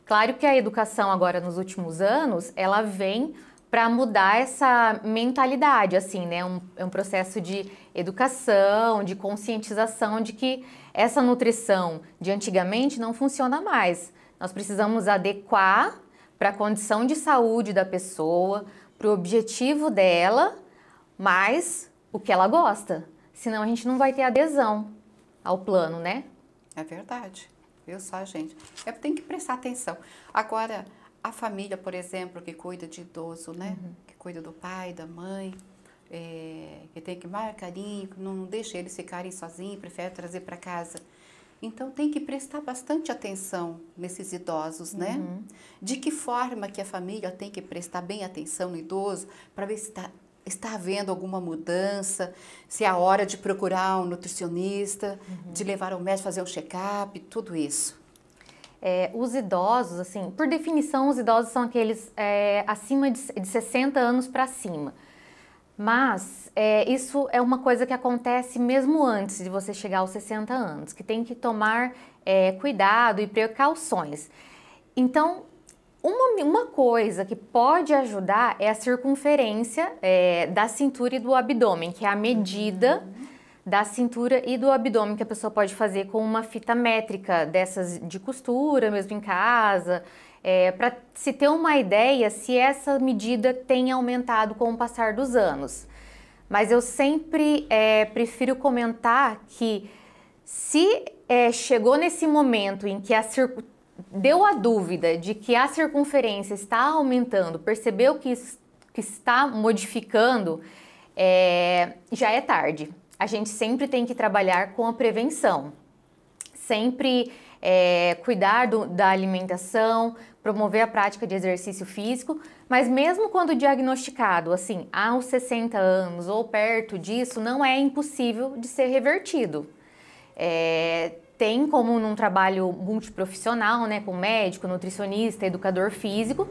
Claro que a educação agora nos últimos anos, ela vem para mudar essa mentalidade, assim, né? Um, é um processo de educação, de conscientização de que essa nutrição de antigamente não funciona mais. Nós precisamos adequar para a condição de saúde da pessoa, para o objetivo dela, mais o que ela gosta. Senão a gente não vai ter adesão ao plano, né? É verdade. Viu só, gente? É, tem que prestar atenção. Agora, a família, por exemplo, que cuida de idoso, né? Uhum. Que cuida do pai, da mãe, é, que tem que marcar carinho, não deixa eles ficarem sozinhos, prefere trazer para casa. Então tem que prestar bastante atenção nesses idosos, né? Uhum. De que forma que a família tem que prestar bem atenção no idoso para ver se está está havendo alguma mudança, se é a hora de procurar um nutricionista, uhum. de levar ao médico fazer um check-up, tudo isso. É, os idosos, assim, por definição, os idosos são aqueles é, acima de, de 60 anos para cima. Mas é, isso é uma coisa que acontece mesmo antes de você chegar aos 60 anos, que tem que tomar é, cuidado e precauções. Então, uma, uma coisa que pode ajudar é a circunferência é, da cintura e do abdômen, que é a medida uhum. da cintura e do abdômen que a pessoa pode fazer com uma fita métrica dessas de costura, mesmo em casa é, para se ter uma ideia se essa medida tem aumentado com o passar dos anos. Mas eu sempre é, prefiro comentar que se é, chegou nesse momento em que a deu a dúvida de que a circunferência está aumentando, percebeu que, que está modificando, é, já é tarde. A gente sempre tem que trabalhar com a prevenção. Sempre é, cuidar do, da alimentação, promover a prática de exercício físico, mas mesmo quando diagnosticado, assim, aos 60 anos ou perto disso, não é impossível de ser revertido. É, tem como num trabalho multiprofissional, né, com médico, nutricionista, educador físico,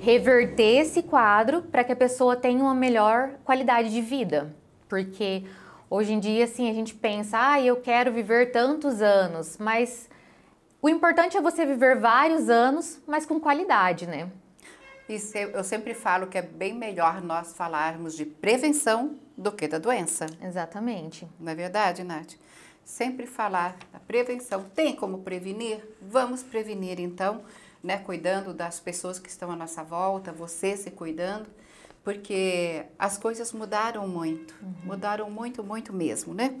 reverter esse quadro para que a pessoa tenha uma melhor qualidade de vida, porque hoje em dia assim a gente pensa, ah, eu quero viver tantos anos, mas o importante é você viver vários anos, mas com qualidade, né? Isso eu sempre falo que é bem melhor nós falarmos de prevenção do que da doença. Exatamente. Não é verdade, Nath? Sempre falar da prevenção. Tem como prevenir? Vamos prevenir, então, né? Cuidando das pessoas que estão à nossa volta, você se cuidando, porque as coisas mudaram muito. Uhum. Mudaram muito, muito mesmo, né?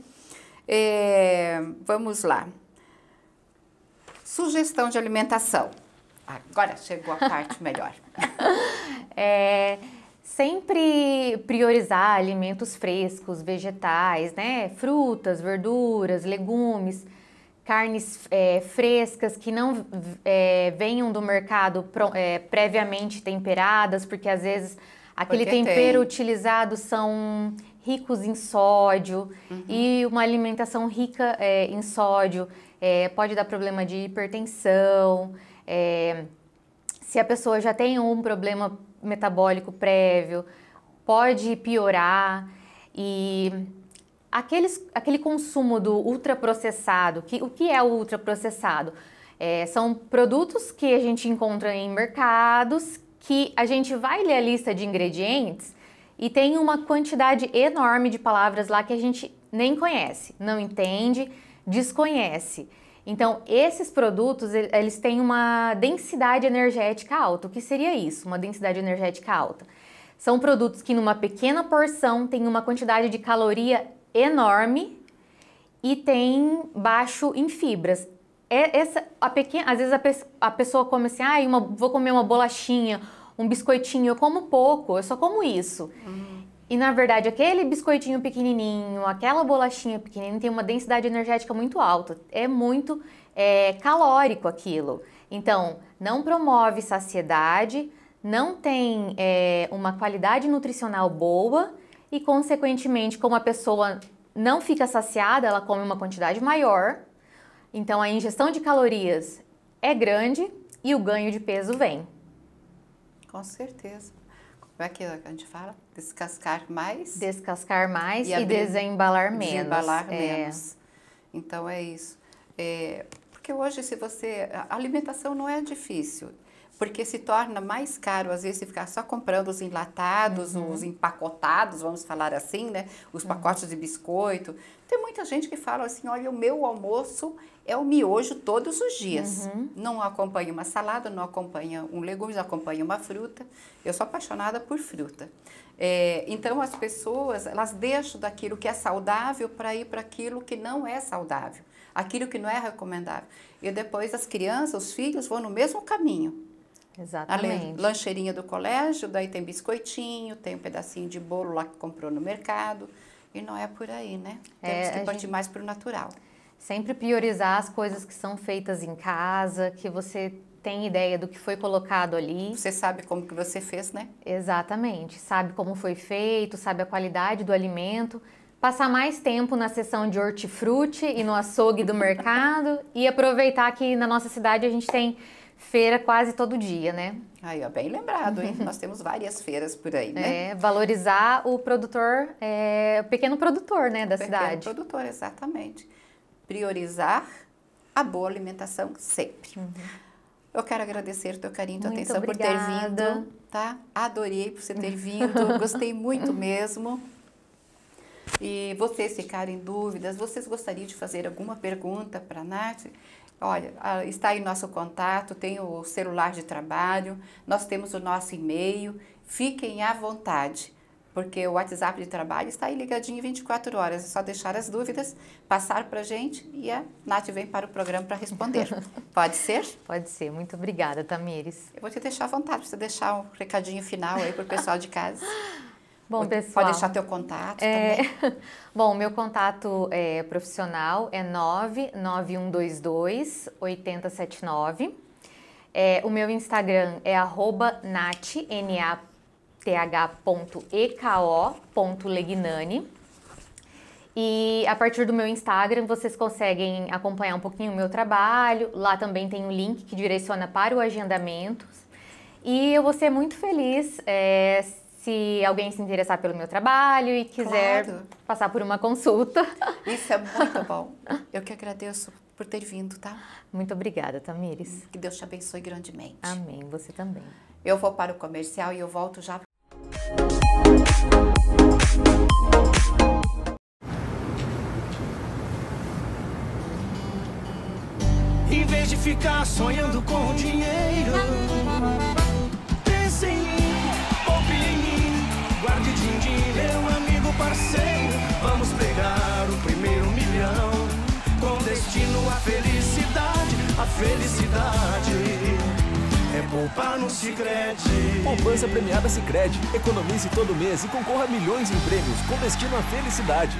É, vamos lá. Sugestão de alimentação. Agora chegou a parte melhor. é, sempre priorizar alimentos frescos, vegetais, né? Frutas, verduras, legumes, carnes é, frescas que não é, venham do mercado é, previamente temperadas, porque às vezes aquele porque tempero tem. utilizado são ricos em sódio uhum. e uma alimentação rica é, em sódio é, pode dar problema de hipertensão, é, se a pessoa já tem um problema metabólico prévio, pode piorar. E aqueles, aquele consumo do ultraprocessado, que, o que é o ultraprocessado? É, são produtos que a gente encontra em mercados, que a gente vai ler a lista de ingredientes e tem uma quantidade enorme de palavras lá que a gente nem conhece, não entende desconhece. Então, esses produtos, eles têm uma densidade energética alta. O que seria isso? Uma densidade energética alta. São produtos que numa pequena porção têm uma quantidade de caloria enorme e tem baixo em fibras. É essa a pequena, às vezes a, pe a pessoa come assim, ah, uma, vou comer uma bolachinha, um biscoitinho, eu como pouco, eu só como isso. Uhum. E na verdade, aquele biscoitinho pequenininho, aquela bolachinha pequenininha tem uma densidade energética muito alta. É muito é, calórico aquilo. Então, não promove saciedade, não tem é, uma qualidade nutricional boa e, consequentemente, como a pessoa não fica saciada, ela come uma quantidade maior. Então, a ingestão de calorias é grande e o ganho de peso vem. Com certeza vai é que a gente fala? Descascar mais. Descascar mais e, e desembalar menos. Desembalar é. menos. Então é isso. É, porque hoje, se você. A alimentação não é difícil, porque se torna mais caro, às vezes, ficar só comprando os enlatados, uhum. os empacotados, vamos falar assim, né? Os uhum. pacotes uhum. de biscoito. Tem muita gente que fala assim: olha, o meu almoço é o miojo todos os dias. Uhum. Não acompanha uma salada, não acompanha um legume, não acompanha uma fruta. Eu sou apaixonada por fruta. É, então as pessoas elas deixam daquilo que é saudável para ir para aquilo que não é saudável, aquilo que não é recomendável. E depois as crianças, os filhos vão no mesmo caminho. Exatamente. A lancheirinha do colégio, daí tem biscoitinho, tem um pedacinho de bolo lá que comprou no mercado e não é por aí, né? É, Temos é, que partir gente... mais para o natural. Sempre priorizar as coisas que são feitas em casa, que você tem ideia do que foi colocado ali. Você sabe como que você fez, né? Exatamente. Sabe como foi feito, sabe a qualidade do alimento. Passar mais tempo na sessão de hortifruti e no açougue do mercado e aproveitar que na nossa cidade a gente tem feira quase todo dia, né? Aí, ó, bem lembrado, hein? Nós temos várias feiras por aí, né? É, valorizar o produtor, é, o pequeno produtor, né, da pequeno cidade. Pequeno produtor, exatamente. Priorizar a boa alimentação sempre. Uhum. Eu quero agradecer o teu carinho, tua muito atenção obrigada. por ter vindo, tá? Adorei por você ter vindo, gostei muito mesmo. E vocês ficarem em dúvidas, vocês gostariam de fazer alguma pergunta para a Nath? Olha, está aí nosso contato, tem o celular de trabalho, nós temos o nosso e-mail, fiquem à vontade, porque o WhatsApp de trabalho está aí ligadinho 24 horas, é só deixar as dúvidas, passar para a gente e a Nath vem para o programa para responder. Pode ser? Pode ser, muito obrigada, Tamires. Eu vou te deixar à vontade, para você deixar um recadinho final aí para o pessoal de casa. Bom, pessoal, pode deixar teu contato é... também. Bom, meu contato é, profissional é 99122 8079. É, o meu Instagram é arroba E a partir do meu Instagram vocês conseguem acompanhar um pouquinho o meu trabalho. Lá também tem um link que direciona para o agendamento. E eu vou ser muito feliz é, se alguém se interessar pelo meu trabalho e quiser claro. passar por uma consulta. Isso é muito bom. Eu que agradeço por ter vindo, tá? Muito obrigada, Tamires. Que Deus te abençoe grandemente. Amém, você também. Eu vou para o comercial e eu volto já. Em vez de ficar sonhando com dinheiro felicidade é poupar no Sicredi. Poupança premiada Sicredi. Economize todo mês e concorra a milhões em prêmios com destino à felicidade.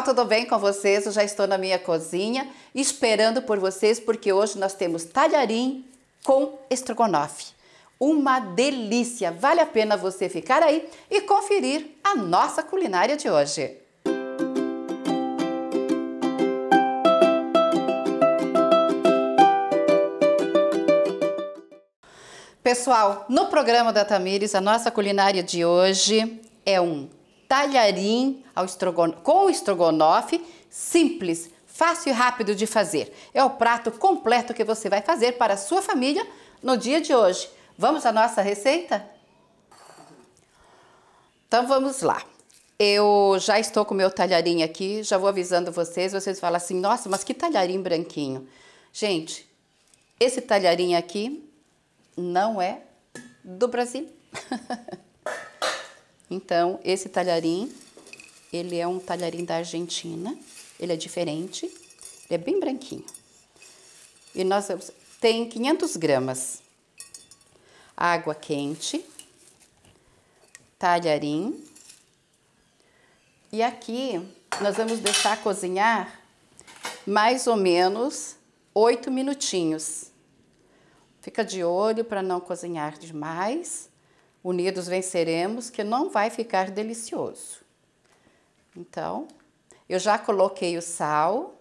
pessoal, tudo bem com vocês? Eu já estou na minha cozinha esperando por vocês porque hoje nós temos talharim com estrogonofe. Uma delícia! Vale a pena você ficar aí e conferir a nossa culinária de hoje. Pessoal, no programa da Tamires, a nossa culinária de hoje é um talharim ao estrogon... com estrogonofe simples, fácil e rápido de fazer. É o prato completo que você vai fazer para a sua família no dia de hoje. Vamos à nossa receita? Então vamos lá. Eu já estou com o meu talharim aqui, já vou avisando vocês. Vocês falam assim, nossa, mas que talharim branquinho. Gente, esse talharim aqui não é do Brasil. Então, esse talharim, ele é um talharim da Argentina, ele é diferente, ele é bem branquinho. E nós tem 500 gramas água quente, talharim. E aqui nós vamos deixar cozinhar mais ou menos 8 minutinhos. Fica de olho para não cozinhar demais Unidos venceremos, que não vai ficar delicioso. Então, eu já coloquei o sal.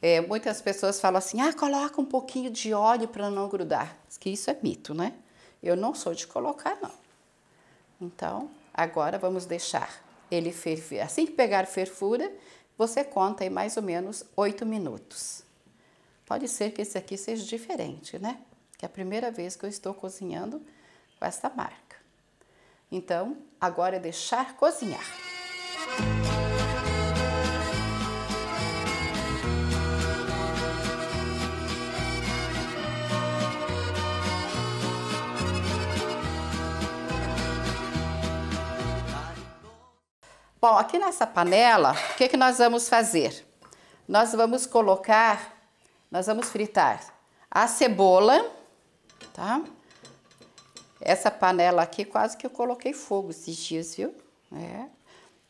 É, muitas pessoas falam assim: ah, coloca um pouquinho de óleo para não grudar. Que isso é mito, né? Eu não sou de colocar, não. Então, agora vamos deixar ele ferver. Assim que pegar fervura, você conta em mais ou menos oito minutos. Pode ser que esse aqui seja diferente, né? Que é a primeira vez que eu estou cozinhando com essa marca. Então, agora é deixar cozinhar. Bom, aqui nessa panela, o que, que nós vamos fazer? Nós vamos colocar, nós vamos fritar a cebola, tá? Essa panela aqui quase que eu coloquei fogo esses dias, viu? É.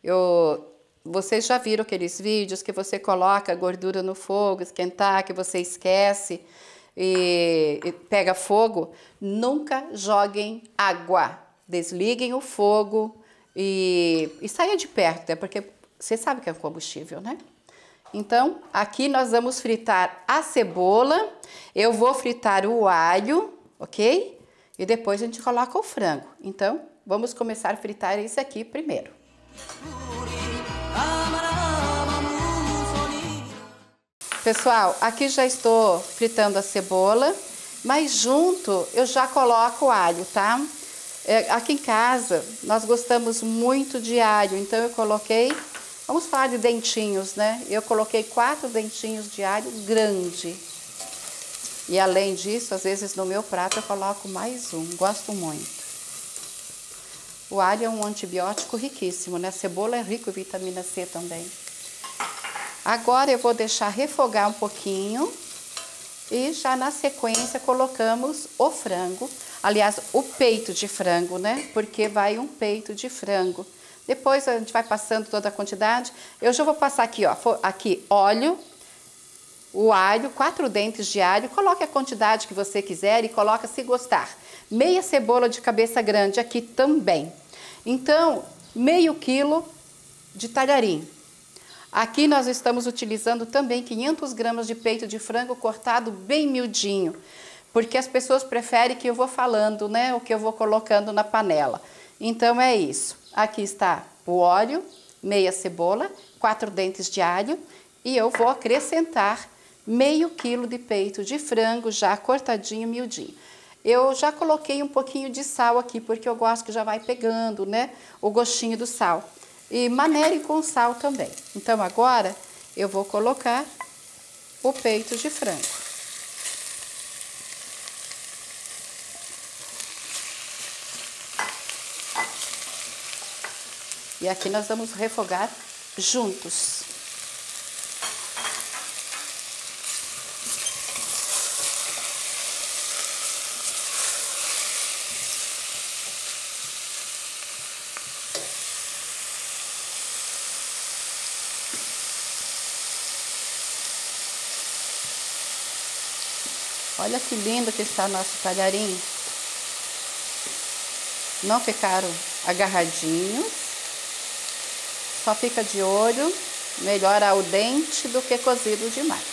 Eu, vocês já viram aqueles vídeos que você coloca gordura no fogo, esquentar, que você esquece e, e pega fogo. Nunca joguem água. Desliguem o fogo e, e saia de perto, é porque você sabe que é um combustível, né? Então, aqui nós vamos fritar a cebola, eu vou fritar o alho, ok? E depois a gente coloca o frango. Então, vamos começar a fritar isso aqui primeiro. Pessoal, aqui já estou fritando a cebola, mas junto eu já coloco o alho, tá? É, aqui em casa nós gostamos muito de alho, então eu coloquei, vamos falar de dentinhos, né? Eu coloquei quatro dentinhos de alho grande, e além disso, às vezes no meu prato eu coloco mais um, gosto muito. O alho é um antibiótico riquíssimo, né? A cebola é rico em vitamina C também. Agora eu vou deixar refogar um pouquinho e já na sequência colocamos o frango. Aliás, o peito de frango, né? Porque vai um peito de frango. Depois a gente vai passando toda a quantidade. Eu já vou passar aqui, ó, aqui óleo o alho, quatro dentes de alho, coloque a quantidade que você quiser e coloca se gostar. Meia cebola de cabeça grande aqui também. Então, meio quilo de talharim. Aqui nós estamos utilizando também 500 gramas de peito de frango cortado bem miudinho, porque as pessoas preferem que eu vou falando, né, o que eu vou colocando na panela. Então é isso. Aqui está o óleo, meia cebola, quatro dentes de alho e eu vou acrescentar meio quilo de peito de frango já cortadinho, miudinho. Eu já coloquei um pouquinho de sal aqui, porque eu gosto que já vai pegando, né, o gostinho do sal. E maneire com sal também. Então, agora, eu vou colocar o peito de frango. E aqui nós vamos refogar juntos. Olha que lindo que está nosso talharinho. Não ficaram agarradinhos. Só fica de olho, melhor ao dente do que cozido demais.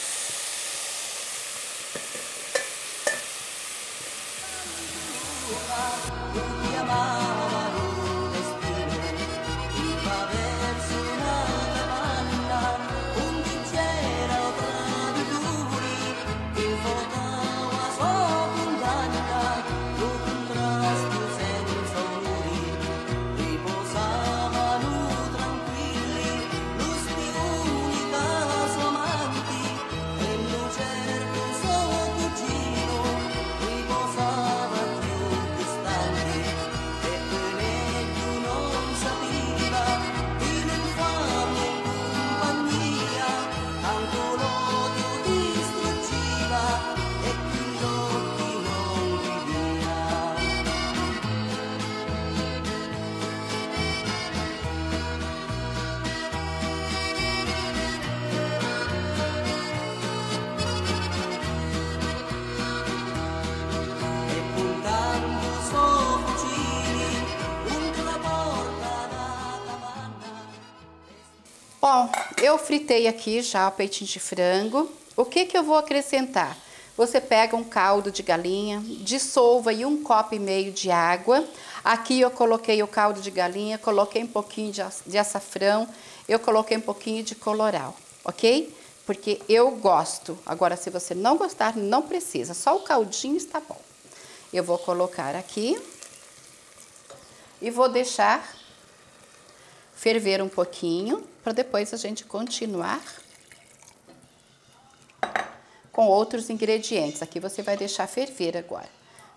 Eu fritei aqui já o peitinho de frango. O que que eu vou acrescentar? Você pega um caldo de galinha, dissolva aí um copo e meio de água. Aqui eu coloquei o caldo de galinha, coloquei um pouquinho de açafrão, eu coloquei um pouquinho de coloral, ok? Porque eu gosto. Agora, se você não gostar, não precisa, só o caldinho está bom. Eu vou colocar aqui e vou deixar ferver um pouquinho para depois a gente continuar com outros ingredientes. Aqui você vai deixar ferver agora,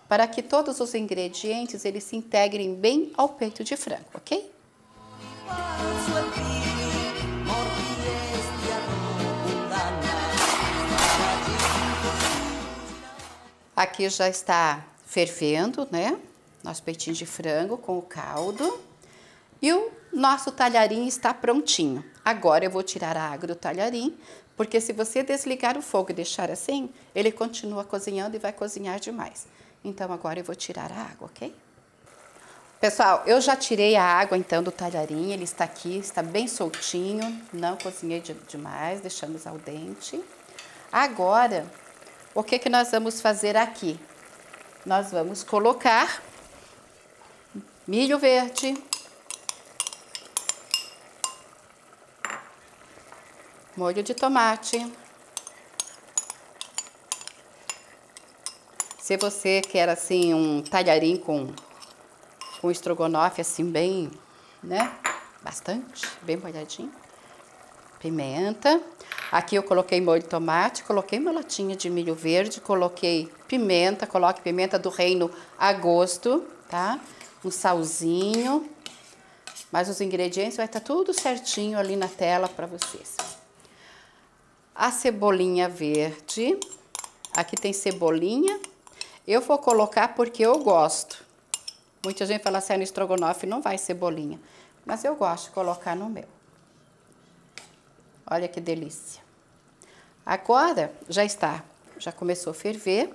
para que todos os ingredientes eles se integrem bem ao peito de frango, ok? Aqui já está fervendo, né? Nosso peitinho de frango com o caldo. E o nosso talharim está prontinho. Agora eu vou tirar a água do talharim, porque se você desligar o fogo e deixar assim, ele continua cozinhando e vai cozinhar demais. Então agora eu vou tirar a água, ok? Pessoal, eu já tirei a água então do talharim, ele está aqui, está bem soltinho, não cozinhei de, demais, deixamos ao dente. Agora, o que que nós vamos fazer aqui? Nós vamos colocar milho verde, molho de tomate. Se você quer assim um talharim com, com estrogonofe assim bem, né? Bastante, bem molhadinho. Pimenta. Aqui eu coloquei molho de tomate, coloquei uma latinha de milho verde, coloquei pimenta, coloque pimenta do reino a gosto, tá? Um salzinho. Mas os ingredientes vai estar tá tudo certinho ali na tela para vocês a cebolinha verde. Aqui tem cebolinha. Eu vou colocar porque eu gosto. Muita gente fala assim, no estrogonofe não vai cebolinha. Mas eu gosto de colocar no meu. Olha que delícia. Agora, já está, já começou a ferver.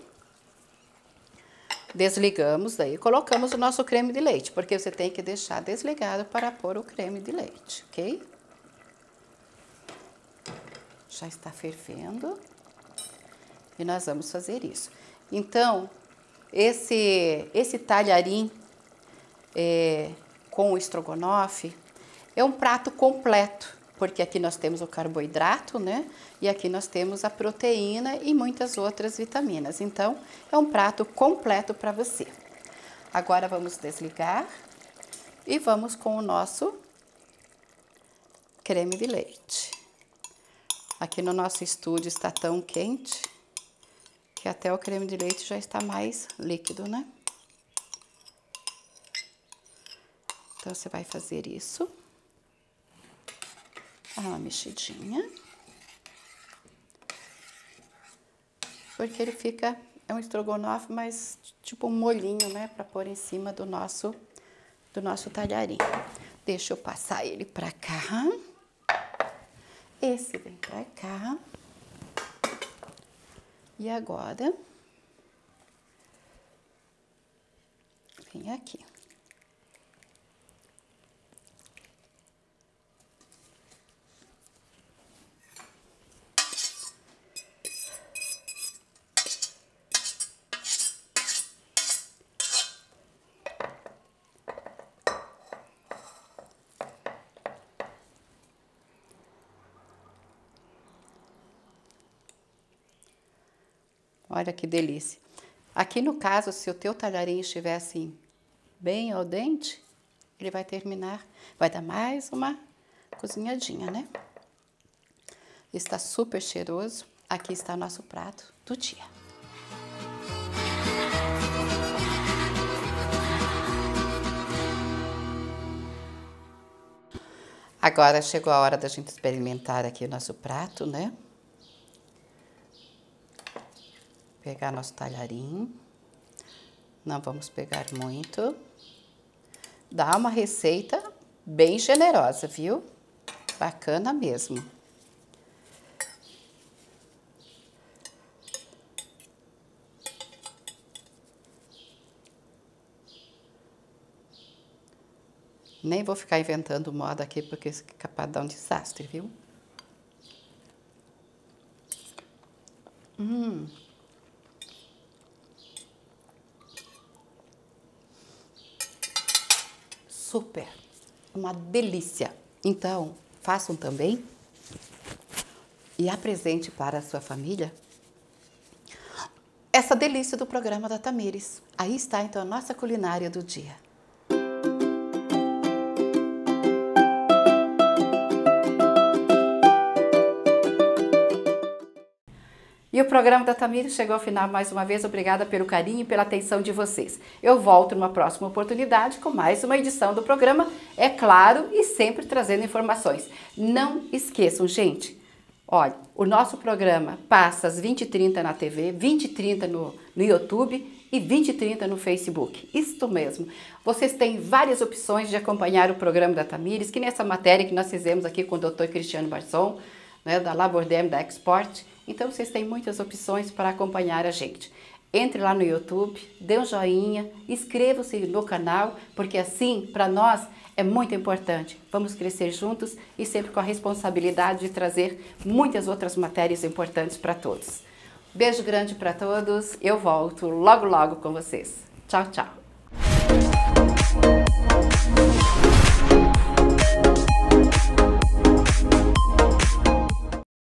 Desligamos daí, colocamos o nosso creme de leite, porque você tem que deixar desligado para pôr o creme de leite, ok? já está fervendo e nós vamos fazer isso. Então, esse, esse talharim é, com o estrogonofe é um prato completo, porque aqui nós temos o carboidrato, né? E aqui nós temos a proteína e muitas outras vitaminas. Então, é um prato completo para você. Agora vamos desligar e vamos com o nosso creme de leite. Aqui no nosso estúdio está tão quente que até o creme de leite já está mais líquido, né? Então, você vai fazer isso. Dá uma mexidinha. Porque ele fica, é um estrogonofe, mas tipo um molhinho, né? Pra pôr em cima do nosso, do nosso talharinho. Deixa eu passar ele pra cá. Esse vem pra cá. E agora, vem aqui. Olha que delícia. Aqui no caso, se o teu talharim estiver assim, bem ao dente, ele vai terminar, vai dar mais uma cozinhadinha, né? Está super cheiroso. Aqui está nosso prato do dia. Agora chegou a hora da gente experimentar aqui o nosso prato, né? pegar nosso talharim. Não vamos pegar muito. Dá uma receita bem generosa, viu? Bacana mesmo. Nem vou ficar inventando moda aqui, porque isso é capaz de dar um desastre, viu? Hum... super, uma delícia. Então, façam também e apresente para a sua família essa delícia do programa da Tamires. Aí está então a nossa culinária do dia. programa da Tamires chegou ao final mais uma vez. Obrigada pelo carinho e pela atenção de vocês. Eu volto numa próxima oportunidade com mais uma edição do programa, é claro, e sempre trazendo informações. Não esqueçam, gente, Olha, o nosso programa passa às 20h30 na TV, 20h30 no, no YouTube e 20h30 no Facebook. Isto mesmo. Vocês têm várias opções de acompanhar o programa da Tamires, que nessa matéria que nós fizemos aqui com o Dr. Cristiano Barson, né, da Labordem da Export, então vocês têm muitas opções para acompanhar a gente. Entre lá no YouTube, dê um joinha, inscreva-se no canal, porque assim, para nós, é muito importante. Vamos crescer juntos e sempre com a responsabilidade de trazer muitas outras matérias importantes para todos. Beijo grande para todos. Eu volto logo, logo com vocês. Tchau, tchau.